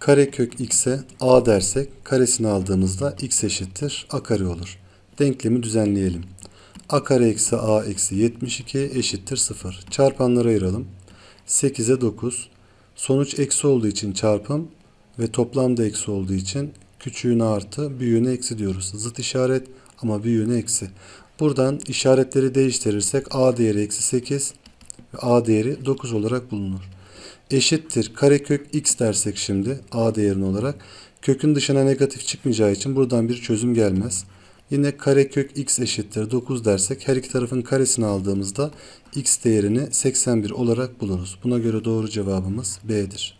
karekök x'e a dersek karesini aldığımızda x eşittir a kare olur. Denklemi düzenleyelim. a kare eksi a eksi 72 eşittir 0. Çarpanları ayıralım. 8'e 9. Sonuç eksi olduğu için çarpım ve toplam da eksi olduğu için küçüğüne artı büyüğüne eksi diyoruz. Zıt işaret ama büyüğüne eksi. Buradan işaretleri değiştirirsek a değeri eksi 8 ve a değeri 9 olarak bulunur eşittir karekök x dersek şimdi a değerini olarak kökün dışına negatif çıkmayacağı için buradan bir çözüm gelmez. Yine karekök x eşittir 9 dersek her iki tarafın karesini aldığımızda x değerini 81 olarak buluruz. Buna göre doğru cevabımız B'dir.